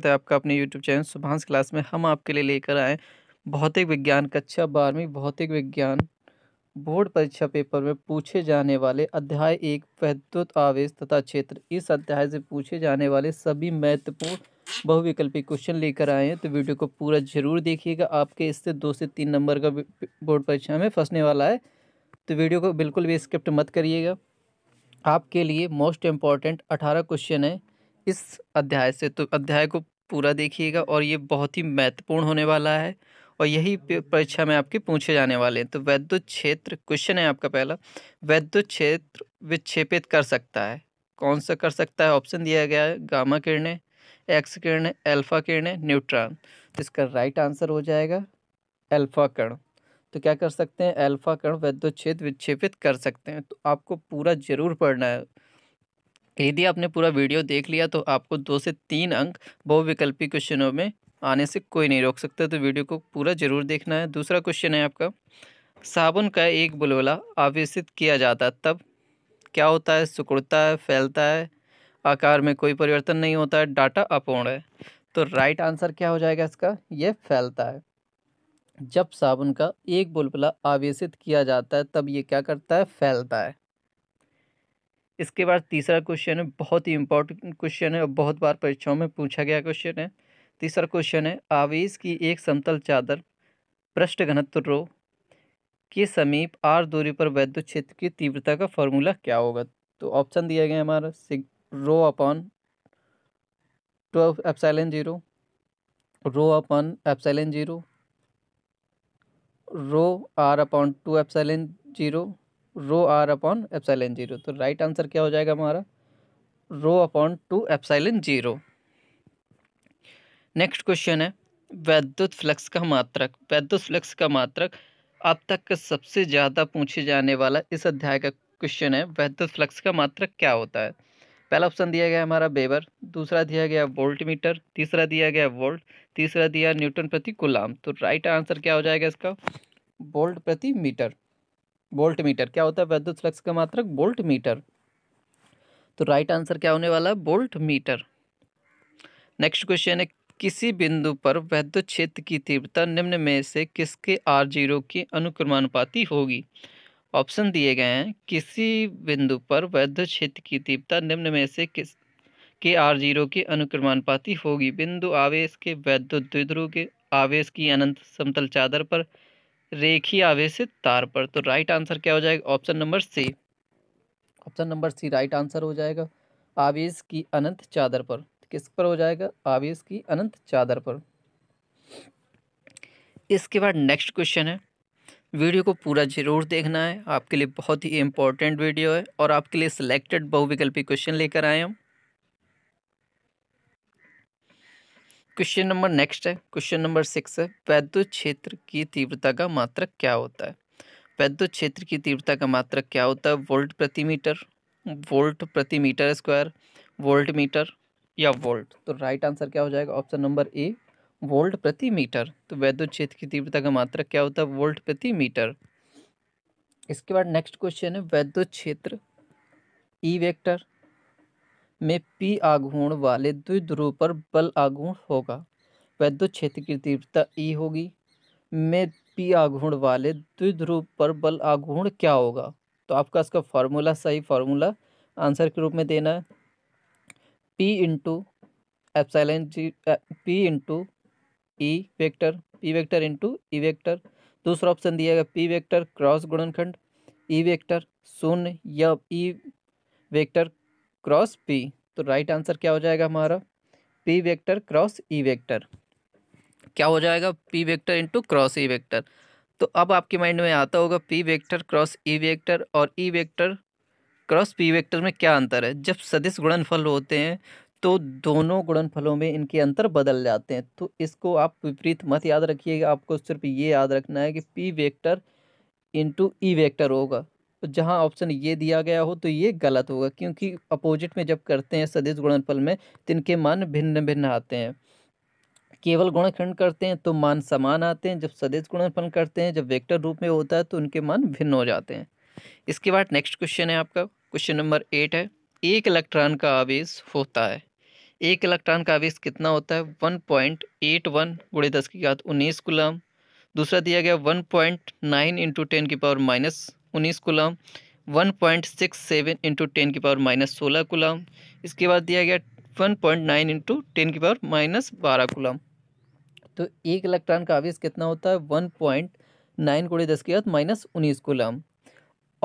स्वागत है आपका अपने यूट्यूब चैनल सुभाष क्लास में हम आपके लिए लेकर आए भौतिक विज्ञान कक्षा बारहवीं भौतिक विज्ञान बोर्ड परीक्षा पेपर में पूछे जाने वाले अध्याय एक वैद्युत आवेश तथा क्षेत्र इस अध्याय से पूछे जाने वाले सभी महत्वपूर्ण बहुविकल्पी क्वेश्चन लेकर आए हैं तो वीडियो को पूरा जरूर देखिएगा आपके इससे दो से तीन नंबर का बोर्ड परीक्षा में फंसने वाला है तो वीडियो को बिल्कुल भी स्किप्ट मत करिएगा आपके लिए मोस्ट इम्पॉर्टेंट अठारह क्वेश्चन है इस अध्याय से तो अध्याय को पूरा देखिएगा और ये बहुत ही महत्वपूर्ण होने वाला है और यही हम्म। परीक्षा में आपके पूछे जाने वाले हैं तो वैद्युत क्षेत्र क्वेश्चन है आपका पहला वैद्युत क्षेत्र विक्षेपित कर सकता है कौन सा कर सकता है ऑप्शन दिया गया है गामा किरणें एक्स किरण अल्फा किरण न्यूट्रॉन तो इसका राइट आंसर हो जाएगा अल्फा कर्ण तो क्या कर सकते हैं अल्फा कर्ण वैद्युत क्षेत्र विक्षेपित कर सकते हैं तो आपको पूरा जरूर पढ़ना है यदि आपने पूरा वीडियो देख लिया तो आपको दो से तीन अंक बहुविकल्पी क्वेश्चनों में आने से कोई नहीं रोक सकता तो वीडियो को पूरा जरूर देखना है दूसरा क्वेश्चन है आपका साबुन का एक बुलबुला आवेशित किया जाता है तब क्या होता है सुकुड़ता है फैलता है आकार में कोई परिवर्तन नहीं होता है डाटा अपूर्ण है तो राइट आंसर क्या हो जाएगा इसका ये फैलता है जब साबुन का एक बुलबुला आवेशित किया जाता है तब ये क्या करता है फैलता है इसके बाद तीसरा क्वेश्चन है बहुत ही इंपॉर्टेंट क्वेश्चन है और बहुत बार परीक्षाओं में पूछा गया क्वेश्चन है तीसरा क्वेश्चन है आवेश की एक समतल चादर पृष्ठ घनत्व रो के समीप आर दूरी पर वैद्युत क्षेत्र की तीव्रता का फॉर्मूला क्या होगा तो ऑप्शन दिया गया हमारा सिग rho upon two epsilon zero rho upon epsilon zero rho r upon two epsilon zero rho r upon epsilon zero तो राइट आंसर क्या हो जाएगा हमारा rho upon two epsilon zero next question है वैद्युत फ्लक्स का मात्रक वैद्युत फ्लक्स का मात्रक अब तक का सबसे ज़्यादा पूछे जाने वाला इस अध्याय का क्वेश्चन है वैद्युत फ्लक्स का मात्रक क्या होता है पहला ऑप्शन दिया गया हमारा बेबर दूसरा दिया गया वोल्ट मीटर तीसरा दिया गया वोल्ट तीसरा दिया न्यूटन प्रति गुलाम तो राइट आंसर क्या हो जाएगा इसका वोल्ट प्रति मीटर वोल्ट मीटर क्या होता है वैद्युत फ्लक्स का मात्रक वोल्ट मीटर तो राइट आंसर क्या होने वाला है वोल्ट मीटर नेक्स्ट क्वेश्चन है किसी बिंदु पर वैद्युत क्षेत्र की तीव्रता निम्न में से किसके आर जीरो की अनुक्रमानुपाती होगी ऑप्शन दिए गए हैं किसी बिंदु पर वैद्युत क्षेत्र की तीव्रता निम्न में से किस के आर जीरो की अनुक्रमानुपाती होगी बिंदु आवेश के वैद्युत द्विध्रुव के आवेश की अनंत समतल चादर पर रेखी आवेश तार पर तो राइट आंसर क्या हो जाएगा option number C option number C right answer हो जाएगा आवेश की अनंत चादर पर किस पर हो जाएगा आवेश की अनंत चादर पर इसके बाद नेक्स्ट क्वेश्चन है वीडियो को पूरा जरूर देखना है आपके लिए बहुत ही इंपॉर्टेंट वीडियो है और आपके लिए सिलेक्टेड बहुविकल्पी क्वेश्चन लेकर आए हम क्वेश्चन नंबर नेक्स्ट है क्वेश्चन नंबर सिक्स है वैद्युत क्षेत्र की तीव्रता का मात्रक क्या होता है वैद्युत क्षेत्र की तीव्रता का मात्रक क्या होता है वोल्ट प्रति मीटर वोल्ट प्रति मीटर स्क्वायर वोल्ट मीटर या वोल्ट तो राइट आंसर क्या हो जाएगा ऑप्शन नंबर ए वोल्ट प्रति मीटर तो वैद्युत क्षेत्र की तीव्रता का मात्रक क्या होता है वोल्ट प्रति मीटर इसके बाद नेक्स्ट क्वेश्चन है वैद्युत क्षेत्र ई e वेक्टर में पी आघूर्ण वाले द्विध्रुव पर बल आघूर्ण होगा वैद्य क्षेत्र की तीव्रता ई e होगी में पी आघूर्ण वाले द्विध्रुव पर बल आघूर्ण क्या होगा तो आपका इसका फार्मूला सही फार्मूला आंसर के रूप में देना है P into epsilon G P into E vector P vector into E vector दूसरा ऑप्शन दिया गया पी वेक्टर क्रॉस गुणनखंड ई e वेक्टर शून्य या E e vector cross P तो राइट आंसर क्या हो जाएगा हमारा P vector cross E vector क्या हो जाएगा P vector into cross E vector तो अब आपके माइंड में आता होगा P vector cross E vector और E vector cross P vector में क्या अंतर है जब सदिश गुणनफल होते हैं तो दोनों गुणनफलों में इनके अंतर बदल जाते हैं तो इसको आप विपरीत मत याद रखिएगा आपको सिर्फ ये याद रखना है कि P vector into E vector होगा तो ऑप्शन ये दिया गया हो तो ये गलत होगा क्योंकि अपोजिट में जब करते हैं सदिश गुणनफल में तो इनके मान भिन्न भिन्न आते हैं केवल गुणखंड करते हैं तो मान समान आते हैं जब सदिश गुणनफल करते हैं जब वेक्टर रूप में होता है तो उनके मान भिन्न हो जाते हैं इसके बाद नेक्स्ट क्वेश्चन है आपका क्वेश्चन नंबर एट है एक इलेक्ट्रॉन का आवेश होता है एक इलेक्ट्रॉन का आवेश कितना होता है वन पॉइंट एट वन गुड़े दस की घात उन्नीस गुलाम दूसरा दिया गया one point nine into ten की पावर माइनस उन्नीस column one point six seven into ten की पावर माइनस सोलह कोलम इसके बाद दिया गया one point nine into ten की पावर माइनस बारह कोलम तो एक इलेक्ट्रॉन का आवेश कितना होता है वन पॉइंट नाइन कोड़े दस के बाद माइनस उन्नीस कोलम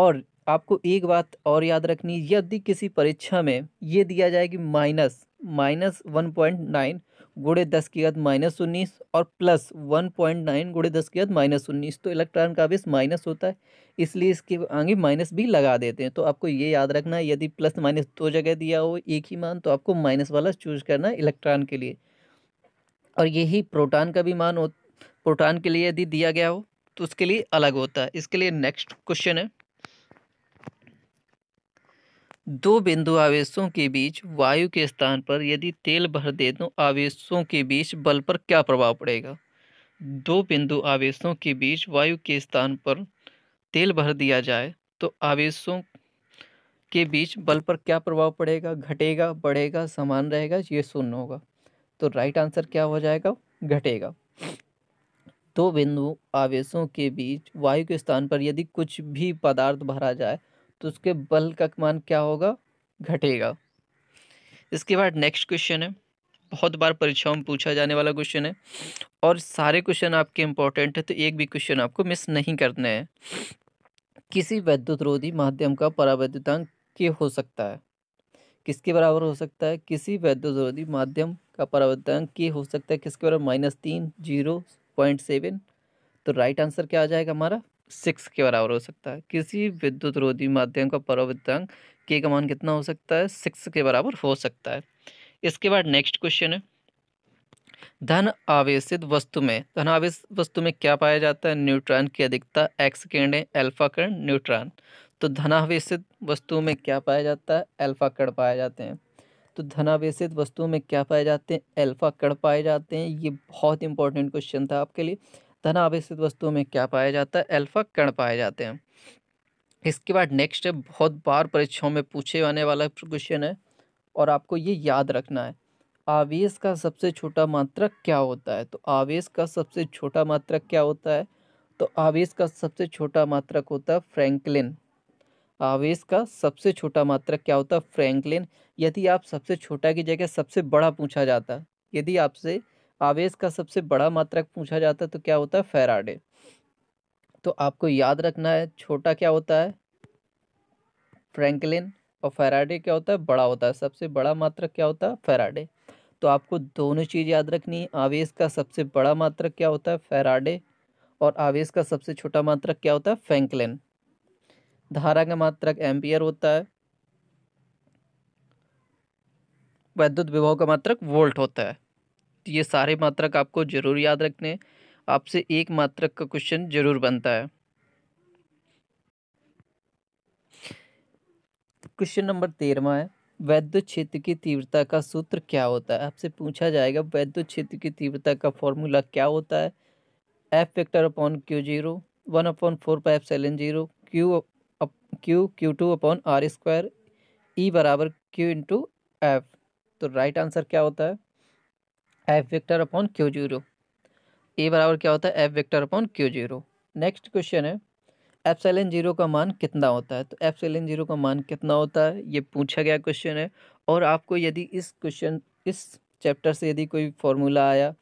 और आपको एक बात और याद रखनी यदि किसी परीक्षा में ये दिया जाए कि minus minus one point nine गुड़े दस की घात माइनस उन्नीस और प्लस वन पॉइंट नाइन गुड़े दस की घात माइनस उन्नीस तो इलेक्ट्रॉन का आवेश माइनस होता है इसलिए इसके आगे माइनस भी लगा देते हैं तो आपको ये याद रखना है यदि प्लस माइनस दो जगह दिया हो एक ही मान तो आपको माइनस वाला चूज करना है इलेक्ट्रॉन के लिए और यही प्रोटान का भी मान हो प्रोटान के लिए यदि दिया गया हो तो उसके लिए अलग होता है इसके लिए नेक्स्ट क्वेश्चन है दो बिंदु आवेशों के बीच वायु के स्थान पर यदि तेल भर दे तो आवेशों के बीच बल पर क्या प्रभाव पड़ेगा दो बिंदु आवेशों के बीच वायु के स्थान पर तेल भर दिया जाए तो आवेशों के बीच बल पर क्या प्रभाव पड़ेगा घटेगा बढ़ेगा समान रहेगा ये शून्य होगा तो राइट आंसर क्या हो जाएगा घटेगा दो बिंदु आवेशों के बीच वायु के स्थान पर यदि कुछ भी पदार्थ भरा जाए तो उसके बल का मान क्या होगा घटेगा इसके बाद नेक्स्ट क्वेश्चन है बहुत बार परीक्षाओं में पूछा जाने वाला क्वेश्चन है और सारे क्वेश्चन आपके इंपॉर्टेंट है तो एक भी क्वेश्चन आपको मिस नहीं करना है किसी वैद्युतरोधी माध्यम का परावैद्युतांक के हो सकता है किसके बराबर हो सकता है किसी वैद्युतरोधी माध्यम का परावैद्युतांक के हो सकता है किसके बराबर माइनस तीन जीरो पॉइंट सेवन तो राइट आंसर क्या आ जाएगा हमारा सिक्स के बराबर हो सकता है किसी विद्युत रोधी माध्यम का पराविद्यांक के का मान कितना हो सकता है सिक्स के बराबर हो सकता है इसके बाद नेक्स्ट क्वेश्चन है धन आवेशित वस्तु में धन आवेश वस्तु में क्या पाया जाता है न्यूट्रॉन की अधिकता एक्स किरण है अल्फा किरण न्यूट्रॉन तो धनावेशित वस्तु में क्या पाया जाता है अल्फा कण पाए जाते हैं तो धनावेशित वस्तुओं में क्या पाए जाते हैं अल्फा कण पाए जाते हैं ये बहुत इंपॉर्टेंट क्वेश्चन था आपके लिए धन आवेश वस्तुओं में क्या पाया जाता है अल्फा कण पाए जाते हैं इसके बाद नेक्स्ट है बहुत बार परीक्षाओं में पूछे जाने वाला क्वेश्चन है और आपको ये याद रखना है आवेश का सबसे छोटा मात्रक क्या होता है तो आवेश का सबसे छोटा मात्रक क्या होता है तो आवेश का सबसे छोटा मात्रक होता है फ्रैंकलिन आवेश का सबसे छोटा मात्रक क्या होता है फ्रैंकलिन यदि आप सबसे छोटा की जगह सबसे बड़ा पूछा जाता यदि आपसे आवेश का सबसे बड़ा मात्रक पूछा जाता है तो क्या होता है फेराडे तो आपको याद रखना है छोटा क्या होता है फ्रैंकलिन और फेराडे क्या होता है बड़ा होता है सबसे बड़ा मात्रक क्या होता है फेराडे तो आपको दोनों चीज़ याद रखनी है आवेश का सबसे बड़ा मात्रक क्या होता है फेराडे और आवेश का सबसे छोटा मात्रक क्या होता है फ्रैंकलिन धारा का मात्रक एम्पियर होता है वैद्युत विभव का मात्रक वोल्ट होता है ये सारे मात्रक आपको जरूर याद रखने आपसे एक मात्रक का क्वेश्चन जरूर बनता है क्वेश्चन नंबर तेरहवा है वैद्य क्षेत्र की तीव्रता का सूत्र क्या होता है आपसे पूछा जाएगा वैद्य क्षेत्र की तीव्रता का फॉर्मूला क्या होता है F vector upon Q zero one upon four pi seven zero Q Q Q two upon R square E बराबर क्यू इंटू एफ तो राइट आंसर क्या होता है F vector upon Q zero A बराबर क्या होता है F vector upon Q zero next question है एफ एप्सलन जीरो का मान कितना होता है तो एफ एप्सलन जीरो का मान कितना होता है ये पूछा गया क्वेश्चन है और आपको यदि इस क्वेश्चन इस चैप्टर से यदि कोई फॉर्मूला आया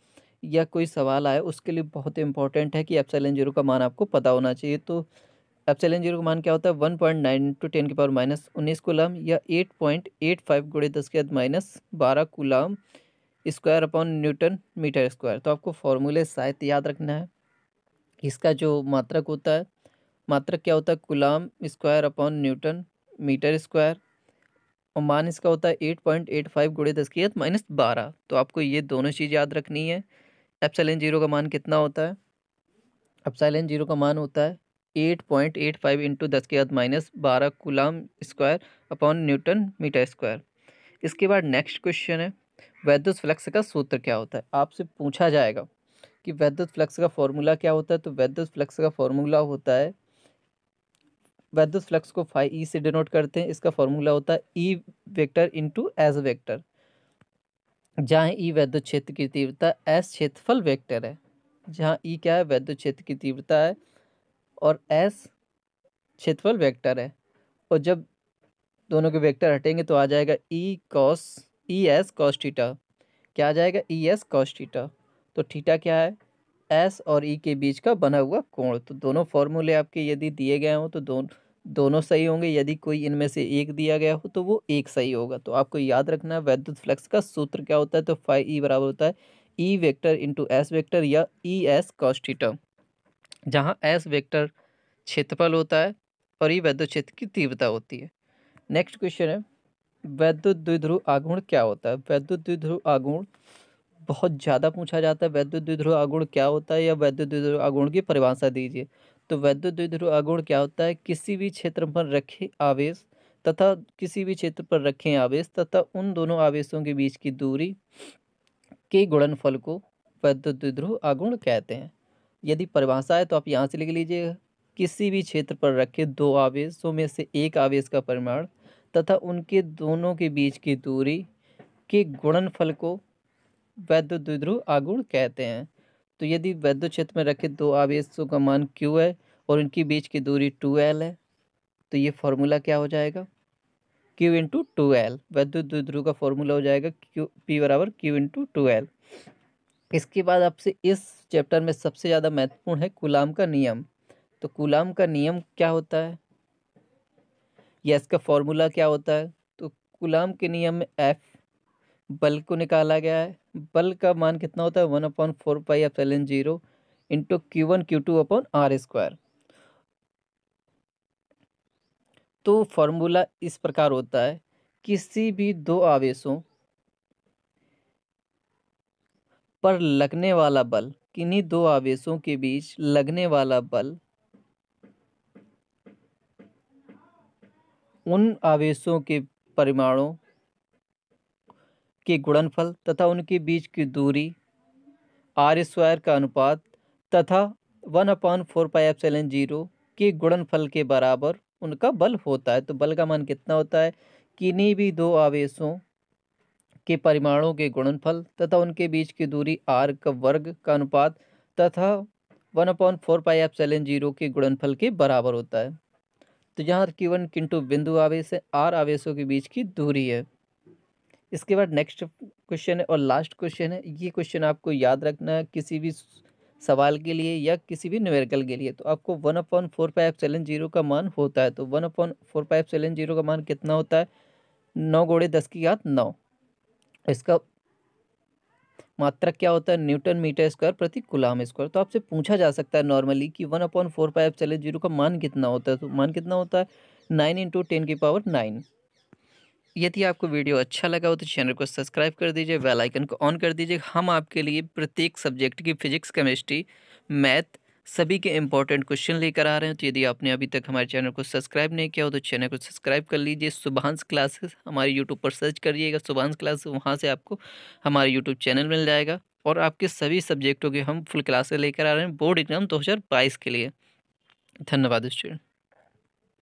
या कोई सवाल आया उसके लिए बहुत इंपॉर्टेंट है कि एफ एप्सलन जीरो का मान आपको पता होना चाहिए तो एफ एप्सलन जीरो का मान क्या होता है one point nine two ten के पावर माइनस उन्नीस कुलाम या एट पॉइंट एट फाइव गुड़े दस के माइनस बारह coulomb square upon newton metre square तो आपको फॉर्मूले शायद याद रखना है इसका जो मात्रक होता है मात्रक क्या होता है coulomb square upon newton metre square और मान इसका होता है एट पॉइंट एट फाइव गुड़े दस की माइनस बारह तो आपको ये दोनों चीज़ याद रखनी है एप्साइलेंट जीरो का मान कितना होता है एप्साइलेंट जीरो का मान होता है eight point eight five into दस के बाद माइनस बारह coulomb square upon newton metre square इसके बाद नेक्स्ट क्वेश्चन है वैद्युत फ्लक्स का सूत्र क्या होता है आपसे पूछा जाएगा कि वैद्युत फ्लक्स का फॉर्मूला क्या होता है तो वैद्युत फ्लक्स का फॉर्मूला होता है वैद्युत फ्लक्स को फाइव ई से डिनोट करते हैं इसका फॉर्मूला होता है E vector into S vector जहाँ ई वैद्युत क्षेत्र की तीव्रता एस क्षेत्रफल वेक्टर है जहाँ ई क्या है वैद्युत क्षेत्र की तीव्रता है और एस क्षेत्रफल वेक्टर है और जब दोनों के वेक्टर हटेंगे तो आ जाएगा E cos E S cos क्या आ जाएगा ई एस कॉस तो थीटा क्या है एस और ई e के बीच का बना हुआ कोण तो दोनों फॉर्मूले आपके यदि दिए गए हों तो दोनों दोनों सही होंगे यदि कोई इनमें से एक दिया गया हो तो वो एक सही होगा तो आपको याद रखना है वैद्युत फ्लक्स का सूत्र क्या होता है तो फाइव ई e बराबर होता है E vector into S vector या ई एस कॉस्टिटा जहाँ एस वेक्टर क्षेत्रफल होता है और ई e वैद्युत क्षेत्र की तीव्रता होती है नेक्स्ट क्वेश्चन है वैद्युत द्विध्रुव आगुण क्या होता है वैद्युत द्विध्रुव आगुण बहुत ज़्यादा पूछा जाता है वैद्युत द्विध्रुव आगुण क्या होता है या वैद्युत द्विध्रुव आगुण की परिभाषा दीजिए तो वैद्युत द्विध्रुव आगुण क्या होता है किसी भी क्षेत्र पर रखे आवेश तथा किसी भी क्षेत्र पर रखे आवेश तथा उन दोनों आवेशों के बीच की दूरी के गुणनफल को वैद्युत द्विध्रुव आगुण कहते हैं यदि परिभाषा है तो आप यहाँ से लिख लीजिएगा किसी भी क्षेत्र पर रखे दो आवेशों में से एक आवेश का परिमाण तथा उनके दोनों के बीच की दूरी के गुणनफल को वैद्य द्विध्रुव आगुण कहते हैं तो यदि वैद्य क्षेत्र में रखे दो तो आवेशों का मान क्यू है और उनके बीच की दूरी टू एल है तो ये फॉर्मूला क्या हो जाएगा क्यू इंटू टू एल वैद्युत द्विध्रुव का फॉर्मूला हो जाएगा क्यू पी बराबर क्यू इंटू टू एल इसके बाद आपसे इस चैप्टर में सबसे ज़्यादा महत्वपूर्ण है गुलाम का नियम तो गुलाम का नियम क्या होता है या इसका फॉर्मूला क्या होता है तो गुलाम के नियम में एफ बल को निकाला गया है बल का मान कितना होता है one upon four pi F L N zero into Q one Q two upon R square तो फॉर्मूला इस प्रकार होता है किसी भी दो आवेशों पर लगने वाला बल किन्हीं दो आवेशों के बीच लगने वाला बल उन आवेशों के परिमाणों के गुणनफल तथा उनके बीच की दूरी आर स्क्वायर का अनुपात तथा one upon four pi epsilon zero के गुणनफल के बराबर उनका बल होता है तो बल का मान कितना होता है किन्हीं भी दो आवेशों के परिमाणों के गुणनफल तथा उनके बीच की दूरी आर का वर्ग का अनुपात तथा one upon four pi epsilon zero के गुणनफल के बराबर होता है तो यहाँ क्यू किंटू बिंदु आवेश है आर आवेशों के बीच की दूरी है इसके बाद नेक्स्ट क्वेश्चन है और लास्ट क्वेश्चन है ये क्वेश्चन आपको याद रखना है किसी भी सवाल के लिए या किसी भी न्यूमेरिकल के लिए तो आपको one upon four five seven zero का मान होता है तो one upon four five seven zero का मान कितना होता है नौ गोड़े दस की याद नौ इसका मात्रक क्या होता है न्यूटन मीटर स्क्वायर प्रति गुलाम स्क्वायर तो आपसे पूछा जा सकता है नॉर्मली कि वन अपॉइंट फोर फाइव चले जीरो का मान कितना होता है तो मान कितना होता है नाइन इंटू टेन की पावर नाइन यदि आपको वीडियो अच्छा लगा हो तो चैनल को सब्सक्राइब कर दीजिए बेल आइकन को ऑन कर दीजिए हम आपके लिए प्रत्येक सब्जेक्ट की फिजिक्स केमिस्ट्री मैथ सभी के इंपॉर्टेंट क्वेश्चन लेकर आ रहे हैं तो यदि आपने अभी तक हमारे चैनल को सब्सक्राइब नहीं किया हो तो चैनल को सब्सक्राइब कर लीजिए सुबहांस क्लासेस हमारे यूट्यूब पर सर्च करिएगा सुबहांस क्लास वहाँ से आपको हमारे यूट्यूब चैनल मिल जाएगा और आपके सभी सब्जेक्टों के हम फुल क्लासेस लेकर आ रहे हैं बोर्ड एग्जाम दो के लिए धन्यवाद स्टूडेंट